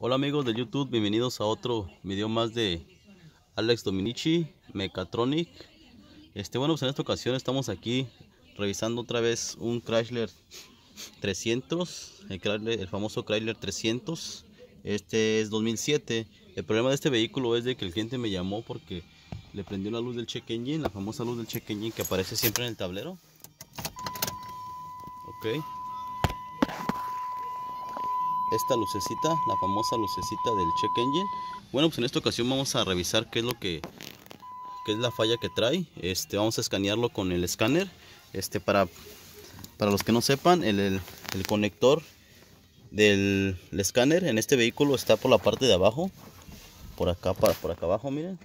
Hola amigos de YouTube, bienvenidos a otro video más de Alex Dominici, Mechatronic. Este, bueno, pues en esta ocasión estamos aquí revisando otra vez un Chrysler 300, el, famoso Chrysler 300. Este es 2007. El problema de este vehículo es de que el cliente me llamó porque le prendió la luz del check engine, la famosa luz del check engine que aparece siempre en el tablero. Ok esta lucecita, la famosa lucecita del check engine. Bueno, pues en esta ocasión vamos a revisar qué es lo que qué es la falla que trae. Este, vamos a escanearlo con el escáner. Este para para los que no sepan, el, el, conector del escáner en este vehículo está por la parte de abajo, por acá para por acá abajo, miren.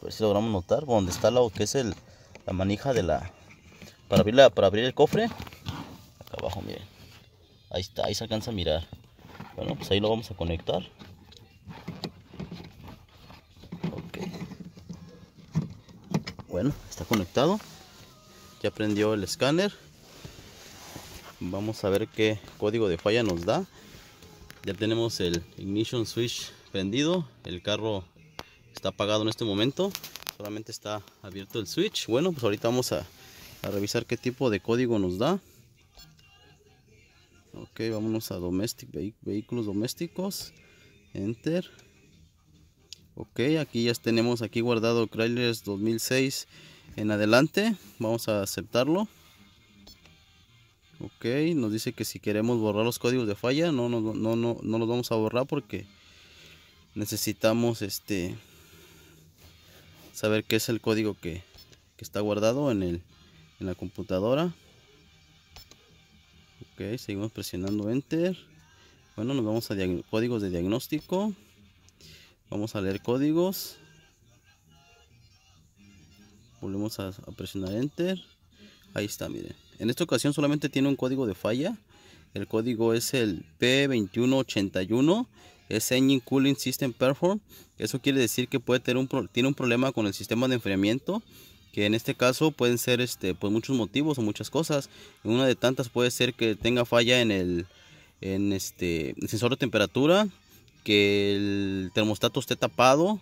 A ver si logramos notar donde está lo que es el la manija de la para abrir la, para abrir el cofre. Acá abajo, miren. Ahí está, ahí se alcanza a mirar. Bueno, pues ahí lo vamos a conectar. Bueno, está conectado. Ya prendió el escáner. Vamos a ver qué código de falla nos da. Ya tenemos el ignition switch prendido. El carro está apagado en este momento. Solamente está abierto el switch. Bueno, pues ahorita vamos a revisar qué tipo de código nos da ok vámonos a vehículos domésticos enter ok aquí ya tenemos aquí guardado Chrysler 2006 en adelante vamos a aceptarlo ok nos dice que si queremos borrar los códigos de falla no no no no, no los vamos a borrar porque necesitamos este saber qué es el código que, está guardado en la computadora seguimos presionando Enter. Bueno, nos vamos a códigos de diagnóstico. Vamos a leer códigos. Volvemos a, presionar Enter. Ahí está, miren. En esta ocasión solamente tiene un código de falla. El código es el P2181 es Engine Cooling System Perform. Eso quiere decir que puede tener un, tiene un problema con el sistema de enfriamiento que en este caso pueden ser este pues, muchos motivos o muchas cosas una de tantas puede ser que tenga falla en el en este sensor de temperatura que el termostato esté tapado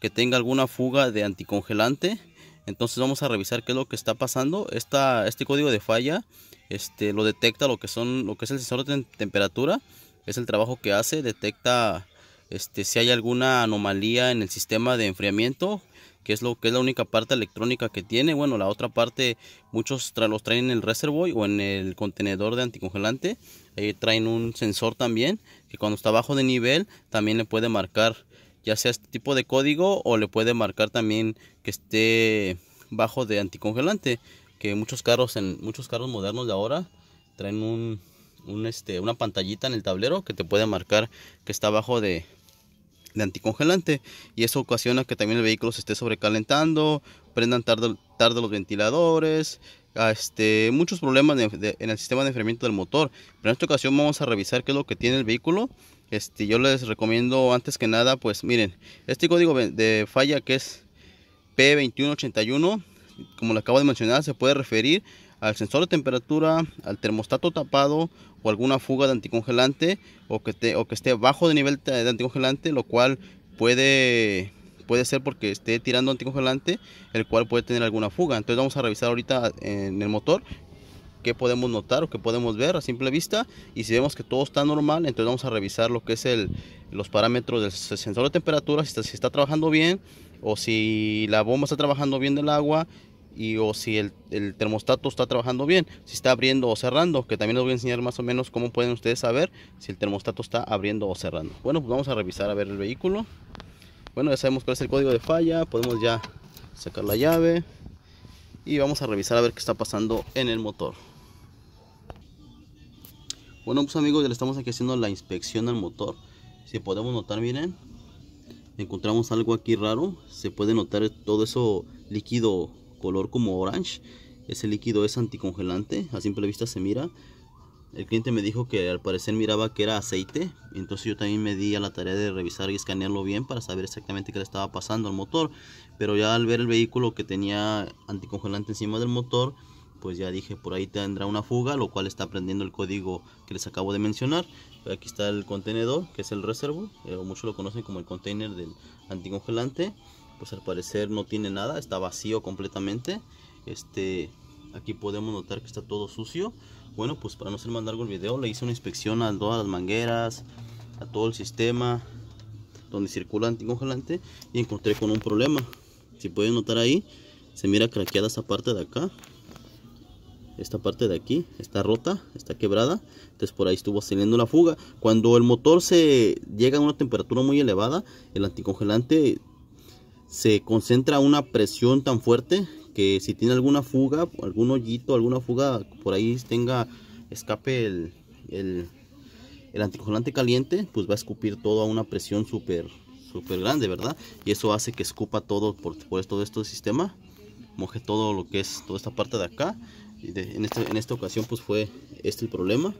que tenga alguna fuga de anticongelante entonces vamos a revisar qué es lo que está pasando Esta, este código de falla este lo detecta lo que son lo que es el sensor de temperatura es el trabajo que hace detecta este si hay alguna anomalía en el sistema de enfriamiento que es lo que es la única parte electrónica que tiene. Bueno, la otra parte muchos los traen en el reservoir o en el contenedor de anticongelante. Ahí traen un sensor también que cuando está bajo de nivel también le puede marcar ya sea este tipo de código o le puede marcar también que esté bajo de anticongelante que muchos carros en muchos carros modernos de ahora traen un, este, una pantallita en el tablero que te puede marcar que está bajo de, de anticongelante y eso ocasiona que también el vehículo se esté sobrecalentando, prendan tarde, tarde los ventiladores, ah, este, muchos problemas en el sistema de enfriamiento del motor. Pero en esta ocasión vamos a revisar qué es lo que tiene el vehículo. Este, yo les recomiendo antes que nada, pues miren, este código de falla que es P2181, como lo acabo de mencionar, se puede referir al sensor de temperatura, al termostato tapado o alguna fuga de anticongelante o que, te, o que esté bajo de nivel de anticongelante, lo cual puede, puede ser porque esté tirando anticongelante, el cual puede tener alguna fuga. Entonces vamos a revisar ahorita en el motor qué podemos notar o qué podemos ver a simple vista y si vemos que todo está normal entonces vamos a revisar lo que es el, los parámetros del sensor de temperatura si si está trabajando bien o si la bomba está trabajando bien del agua y o si el, el, termostato está trabajando bien, si está abriendo o cerrando, que también les voy a enseñar más o menos cómo pueden ustedes saber si el termostato está abriendo o cerrando. Bueno, pues vamos a revisar a ver el vehículo. Bueno, ya sabemos cuál es el código de falla, podemos ya sacar la llave y vamos a revisar a ver qué está pasando en el motor. Bueno, pues amigos, ya le estamos aquí haciendo la inspección al motor. Si podemos notar, miren, encontramos algo aquí raro. Se puede notar todo eso líquido color como orange. Ese líquido es anticongelante, a simple vista se mira. El cliente me dijo que al parecer miraba que era aceite, entonces yo también me di a la tarea de revisar y escanearlo bien para saber exactamente qué le estaba pasando al motor. Pero ya al ver el vehículo que tenía anticongelante encima del motor, pues ya dije por ahí tendrá una fuga, lo cual está prendiendo el código que les acabo de mencionar. Aquí está el contenedor, que es el reservo, pero eh, muchos lo conocen como el container del anticongelante pues al parecer no tiene nada está vacío completamente este aquí podemos notar que está todo sucio bueno pues para no ser más largo el video le hice una inspección a todas las mangueras a todo el sistema donde circula anticongelante y encontré con un problema si pueden notar ahí se mira craqueada esa parte de acá esta parte de aquí está rota, está quebrada, entonces por ahí estuvo saliendo la fuga. Cuando el motor se llega a una temperatura muy elevada, el anticongelante se concentra una presión tan fuerte que si tiene alguna fuga, algún hoyito, alguna fuga, por ahí tenga escape el, el, anticongelante caliente, pues va a escupir todo a una presión súper súper grande, ¿verdad? Y eso hace que escupa todo por, por todo esto sistema, moje todo lo que es toda esta parte de acá. en, este, en esta ocasión pues fue este el problema,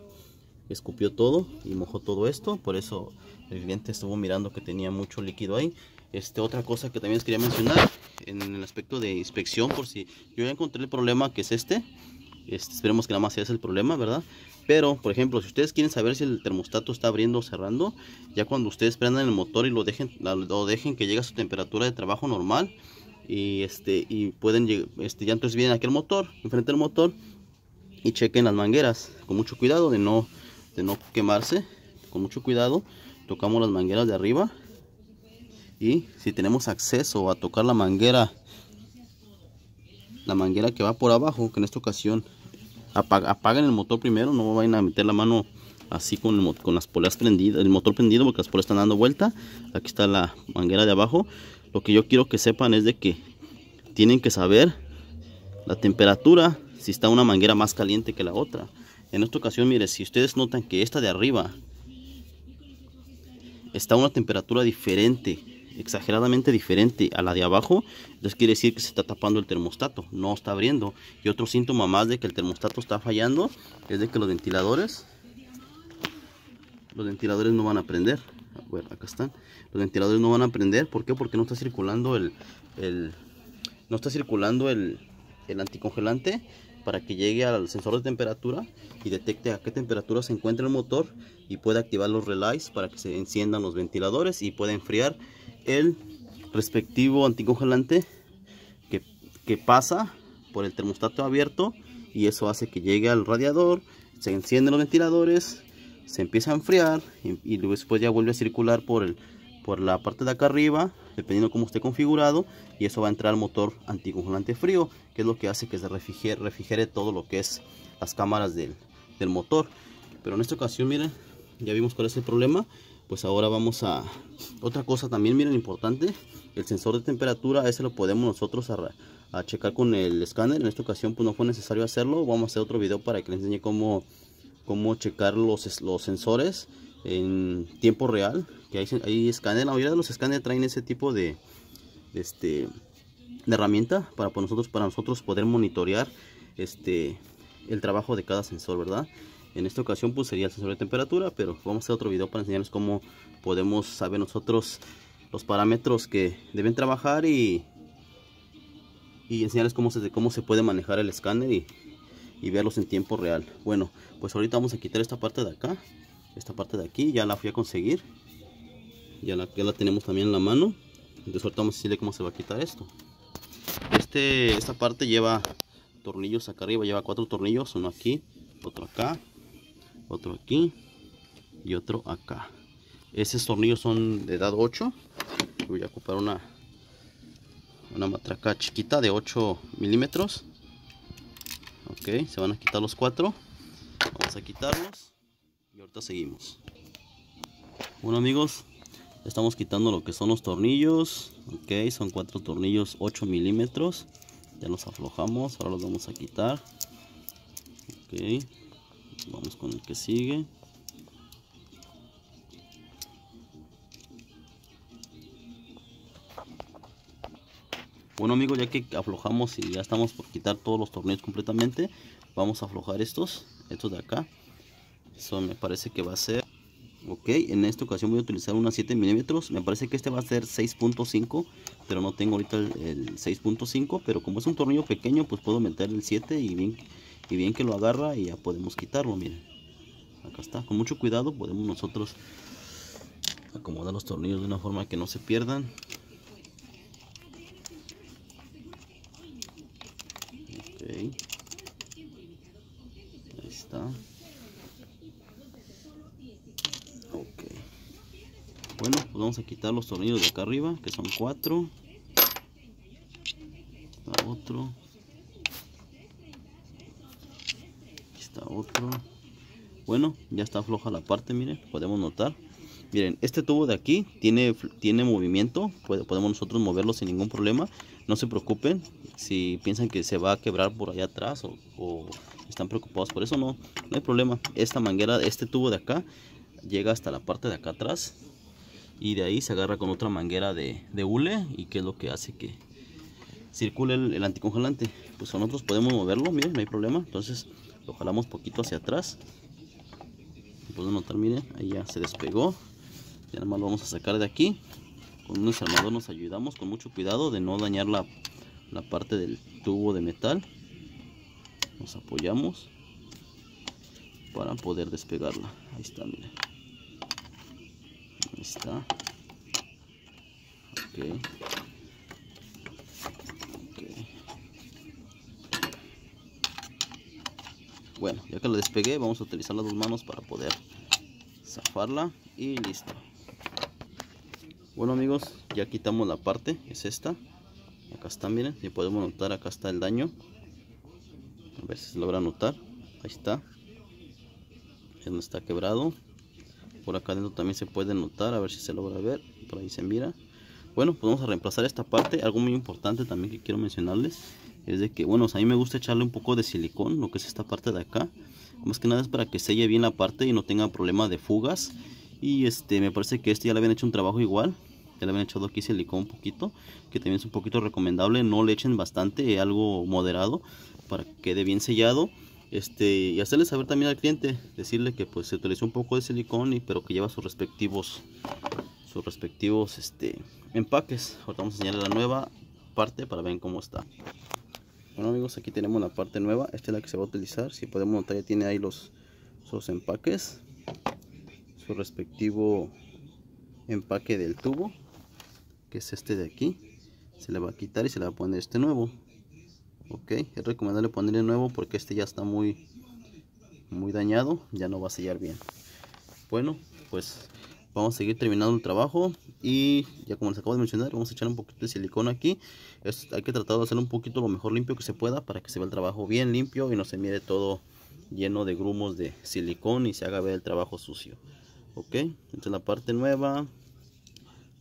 escupió todo y mojó todo esto, por eso el cliente estuvo mirando que tenía mucho líquido ahí este, otra cosa que también les quería mencionar en el aspecto de inspección, por si yo ya encontré el problema que es este, este, esperemos que nada más sea ese el problema, ¿verdad? Pero, por ejemplo, si ustedes quieren saber si el termostato está abriendo o cerrando, ya cuando ustedes prendan el motor y lo dejen, lo dejen que llegue a su temperatura de trabajo normal, y este, y pueden este ya entonces vienen aquí al motor enfrente del motor y chequen las mangueras con mucho cuidado de no de no quemarse con mucho cuidado tocamos las mangueras de arriba y si tenemos acceso a tocar la manguera la manguera que va por abajo que en esta ocasión apaga, apagan el motor primero no vayan a meter la mano así con, con las poleas prendidas el motor prendido porque las poleas están dando vuelta aquí está la manguera de abajo lo que yo quiero que sepan es de que tienen que saber la temperatura si está una manguera más caliente que la otra en esta ocasión mire si ustedes notan que esta de arriba está una temperatura diferente exageradamente diferente a la de abajo, entonces quiere decir que se está tapando el termostato, no está abriendo. Y otro síntoma más de que el termostato está fallando es de que los ventiladores, los ventiladores no van a prender. acá están. Los ventiladores no van a prender, ¿por qué? Porque no está circulando el, no está circulando el, anticongelante para que llegue al sensor de temperatura y detecte a qué temperatura se encuentra el motor y pueda activar los relays para que se enciendan los ventiladores y pueda enfriar el respectivo anticongelante que, pasa por el termostato abierto y eso hace que llegue al radiador, se encienden los ventiladores, se empieza a enfriar y, luego después ya vuelve a circular por, el, por la parte de acá arriba, dependiendo cómo esté configurado, y eso va a entrar al motor anticongelante frío, que es lo que hace que se refrigere, todo lo que es las cámaras del, del motor. Pero en esta ocasión, miren, ya vimos cuál es el problema pues ahora vamos a otra cosa también miren importante el sensor de temperatura ese lo podemos nosotros a, checar con el escáner en esta ocasión pues no fue necesario hacerlo vamos a hacer otro video para que les enseñe cómo cómo checar los, los sensores en tiempo real que hay, hay escáner la mayoría de los escáneres traen ese tipo de, este herramienta para, pues, nosotros para nosotros poder monitorear este el trabajo de cada sensor verdad en esta ocasión pues sería el sensor de temperatura, pero vamos a hacer otro video para enseñarles cómo podemos saber nosotros los parámetros que deben trabajar y, y enseñarles cómo se, cómo se puede manejar el escáner y, verlos en tiempo real. Bueno, pues ahorita vamos a quitar esta parte de acá, esta parte de aquí, ya la fui a conseguir. Ya la, la tenemos también en la mano. Entonces ahorita vamos a cómo se va a quitar esto. Este, esta parte lleva tornillos acá arriba, lleva cuatro tornillos, uno aquí, otro acá otro aquí y otro acá esos tornillos son de edad 8 voy a ocupar una una matraca chiquita de 8 milímetros ok se van a quitar los cuatro vamos a quitarlos y ahorita seguimos bueno amigos estamos quitando lo que son los tornillos ok son cuatro tornillos 8 milímetros ya los aflojamos ahora los vamos a quitar ok vamos con el que sigue bueno amigos ya que aflojamos y ya estamos por quitar todos los tornillos completamente vamos a aflojar estos estos de acá eso me parece que va a ser ok en esta ocasión voy a utilizar unas 7 milímetros me parece que este va a ser 6.5 pero no tengo ahorita el, el 6.5 pero como es un tornillo pequeño pues puedo meter el 7 y bien y bien que lo agarra y ya podemos quitarlo miren acá está con mucho cuidado podemos nosotros acomodar los tornillos de una forma que no se pierdan ahí está ok bueno pues vamos a quitar los tornillos de acá arriba que son cuatro otro bueno ya está floja la parte miren podemos notar miren este tubo de aquí tiene tiene movimiento podemos nosotros moverlo sin ningún problema no se preocupen si piensan que se va a quebrar por allá atrás o, están preocupados por eso no no hay problema esta manguera este tubo de acá llega hasta la parte de acá atrás y de ahí se agarra con otra manguera de, de hule y que es lo que hace que circule el, el anticongelante pues nosotros podemos moverlo miren no hay problema entonces Ojalá jalamos poquito hacia atrás pueden notar miren ahí ya se despegó ya nada más lo vamos a sacar de aquí con un desarmador nos ayudamos con mucho cuidado de no dañar la, la parte del tubo de metal nos apoyamos para poder despegarla ahí está miren ahí está ok Bueno, ya que la despegué, vamos a utilizar las dos manos para poder zafarla y listo. Bueno amigos, ya quitamos la parte, es esta. Acá está, miren, si podemos notar, acá está el daño. A ver si se logra notar. Ahí está. Ya no está quebrado. Por acá dentro también se puede notar, a ver si se logra ver. Por ahí se mira. Bueno, pues vamos a reemplazar esta parte. Algo muy importante también que quiero mencionarles es de que, bueno, a mí me gusta echarle un poco de silicón, lo que es esta parte de acá. Más que nada es para que selle bien la parte y no tenga problema de fugas. Y este, me parece que este ya le habían hecho un trabajo igual. Ya le habían echado aquí silicón un poquito, que también es un poquito recomendable. No le echen bastante, eh, algo moderado, para que quede bien sellado. Este, y hacerle saber también al cliente, decirle que pues se utilizó un poco de silicón, y, pero que lleva sus respectivos sus respectivos este, empaques. Ahora vamos a enseñarle la nueva parte para ver cómo está bueno amigos aquí tenemos la parte nueva esta es la que se va a utilizar si podemos notar ya tiene ahí los sus empaques su respectivo empaque del tubo que es este de aquí se le va a quitar y se le va a poner este nuevo ok es recomendable ponerle nuevo porque este ya está muy muy dañado ya no va a sellar bien bueno pues vamos a seguir terminando el trabajo y ya como les acabo de mencionar vamos a echar un poquito de silicona aquí hay que tratar de hacer un poquito lo mejor limpio que se pueda para que se vea el trabajo bien limpio y no se mire todo lleno de grumos de silicón y se haga ver el trabajo sucio ok esta la parte nueva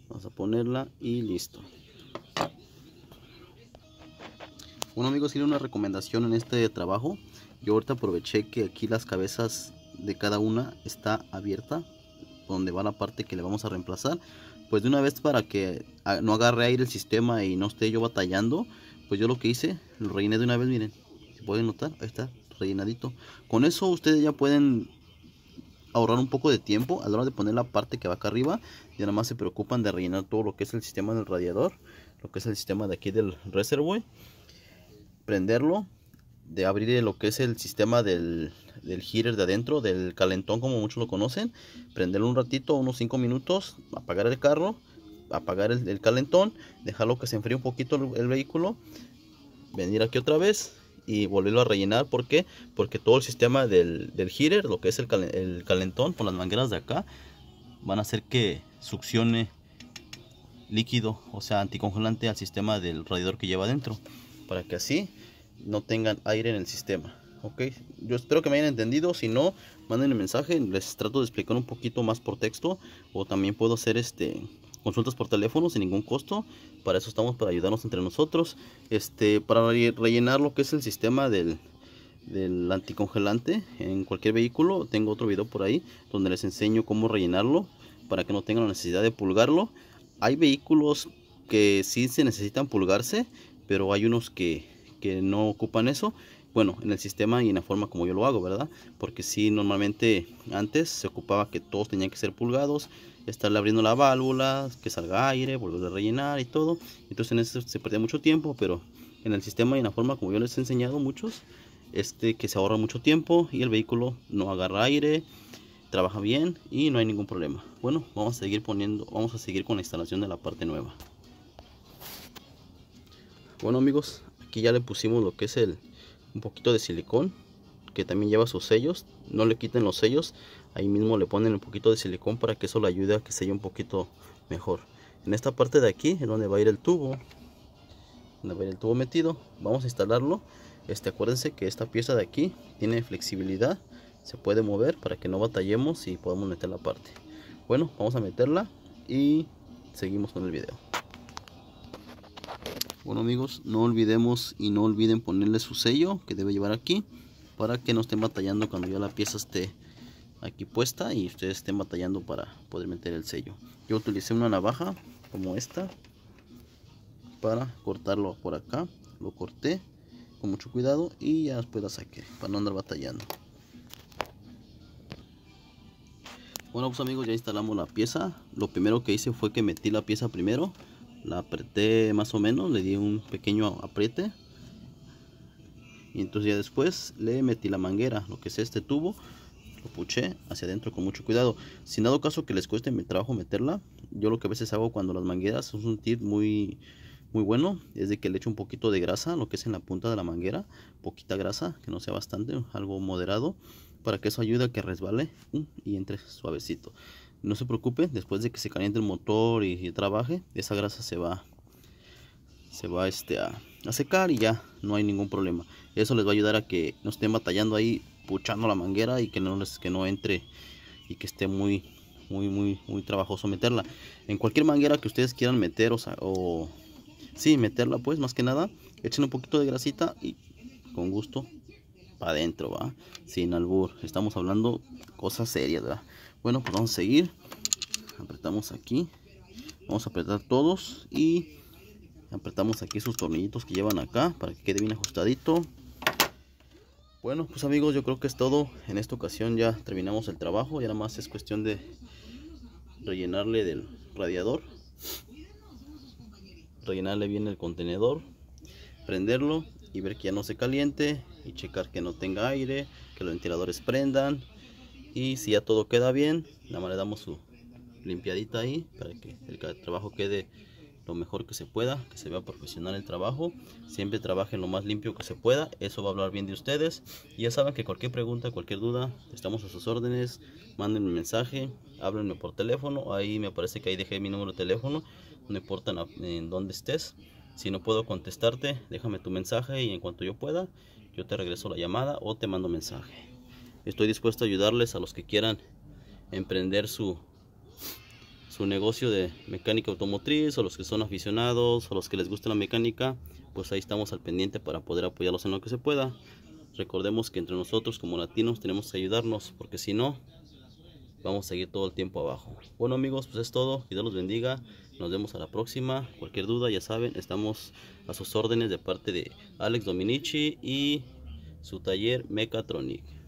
vamos a ponerla y listo bueno amigos tiene una recomendación en este trabajo yo ahorita aproveché que aquí las cabezas de cada una está abierta donde va la parte que le vamos a reemplazar, pues de una vez para que ah, no agarre aire el sistema y no esté yo batallando, pues yo lo que hice, lo rellené de una vez, miren, si pueden notar, ahí está, rellenadito. Con eso ustedes ya pueden ahorrar un poco de tiempo a la hora de poner la parte que va acá arriba, ya nada más se preocupan de rellenar todo lo que es el sistema del radiador, lo que es el sistema de aquí del reservoir, prenderlo de abrir eh, lo que es el sistema del, del heater de adentro, del calentón como muchos lo conocen, prenderlo un ratito, unos 5 minutos, apagar el carro, apagar el, calentón, dejarlo que se enfríe un poquito el, vehículo, venir aquí otra vez y volverlo a rellenar. ¿Por qué? Porque todo el sistema del, del heater, lo que es el, el calentón Con las mangueras de acá, van a hacer que succione líquido, o sea, anticongelante al sistema del radiador que lleva adentro. Para que así no tengan aire en el sistema. Ok, yo espero que me hayan entendido. Si no, manden el mensaje. Les trato de explicar un poquito más por texto. O también puedo hacer este consultas por teléfono sin ningún costo. Para eso estamos, para ayudarnos entre nosotros. Este, para rellenar lo que es el sistema del, del anticongelante en cualquier vehículo. Tengo otro video por ahí donde les enseño cómo rellenarlo para que no tengan la necesidad de pulgarlo. Hay vehículos que sí se necesitan pulgarse, pero hay unos que que no ocupan eso, bueno, en el sistema y en la forma como yo lo hago, ¿verdad? Porque si normalmente antes se ocupaba que todos tenían que ser pulgados, estarle abriendo la válvula, que salga aire, volver a rellenar y todo. Entonces en eso se perdía mucho tiempo, pero en el sistema y en la forma como yo les he enseñado muchos, este que se ahorra mucho tiempo y el vehículo no agarra aire, trabaja bien y no hay ningún problema. Bueno, vamos a seguir poniendo, vamos a seguir con la instalación de la parte nueva. Bueno amigos, aquí ya le pusimos lo que es el un poquito de silicón que también lleva sus sellos no le quiten los sellos ahí mismo le ponen un poquito de silicón para que eso le ayude a que se lleve un poquito mejor en esta parte de aquí en donde va a ir el tubo donde va a ir el tubo metido vamos a instalarlo este acuérdense que esta pieza de aquí tiene flexibilidad se puede mover para que no batallemos y podamos meter la parte bueno vamos a meterla y seguimos con el video bueno amigos, no olvidemos y no olviden ponerle su sello que debe llevar aquí para que no estén batallando cuando ya la pieza esté aquí puesta y ustedes estén batallando para poder meter el sello. Yo utilicé una navaja como esta para cortarlo por acá. Lo corté con mucho cuidado y ya después la saqué para no andar batallando. Bueno pues amigos ya instalamos la pieza. Lo primero que hice fue que metí la pieza primero la apreté más o menos, le di un pequeño apriete y entonces ya después le metí la manguera, lo que es este tubo, lo puché hacia adentro con mucho cuidado. Sin dado caso que les cueste mi trabajo meterla, yo lo que a veces hago cuando las mangueras, es un tip muy muy bueno, es de que le echo un poquito de grasa, lo que es en la punta de la manguera, poquita grasa, que no sea bastante, algo moderado, para que eso ayude a que resbale uh, y entre suavecito. No se preocupe, después de que se caliente el motor y, trabaje, esa grasa se va, se va este, a, secar y ya no hay ningún problema. Eso les va a ayudar a que no estén batallando ahí, puchando la manguera y que no, les, que no entre y que esté muy, muy, muy, muy trabajoso meterla. En cualquier manguera que ustedes quieran meter o, o sí, meterla pues más que nada, echen un poquito de grasita y con gusto para adentro, va, sin albur. Estamos hablando cosas serias, ¿verdad? bueno pues vamos a seguir apretamos aquí vamos a apretar todos y apretamos aquí sus tornillitos que llevan acá para que quede bien ajustadito bueno pues amigos yo creo que es todo en esta ocasión ya terminamos el trabajo Y nada más es cuestión de rellenarle del radiador rellenarle bien el contenedor prenderlo y ver que ya no se caliente y checar que no tenga aire que los ventiladores prendan y si ya todo queda bien nada más le damos su limpiadita ahí para que el trabajo quede lo mejor que se pueda, que se vea profesional el trabajo, siempre trabajen lo más limpio que se pueda, eso va a hablar bien de ustedes. Y ya saben que cualquier pregunta, cualquier duda, estamos a sus órdenes, manden un mensaje, háblenme por teléfono, ahí me parece que ahí dejé mi número de teléfono, no importa en dónde estés, si no puedo contestarte, déjame tu mensaje y en cuanto yo pueda, yo te regreso la llamada o te mando mensaje. Estoy dispuesto a ayudarles a los que quieran emprender su, su negocio de mecánica automotriz, o los que son aficionados, o los que les gusta la mecánica, pues ahí estamos al pendiente para poder apoyarlos en lo que se pueda. Recordemos que entre nosotros como latinos tenemos que ayudarnos, porque si no, vamos a seguir todo el tiempo abajo. Bueno amigos, pues es todo, que Dios los bendiga, nos vemos a la próxima. Cualquier duda, ya saben, estamos a sus órdenes de parte de Alex Dominici y su taller Mechatronic.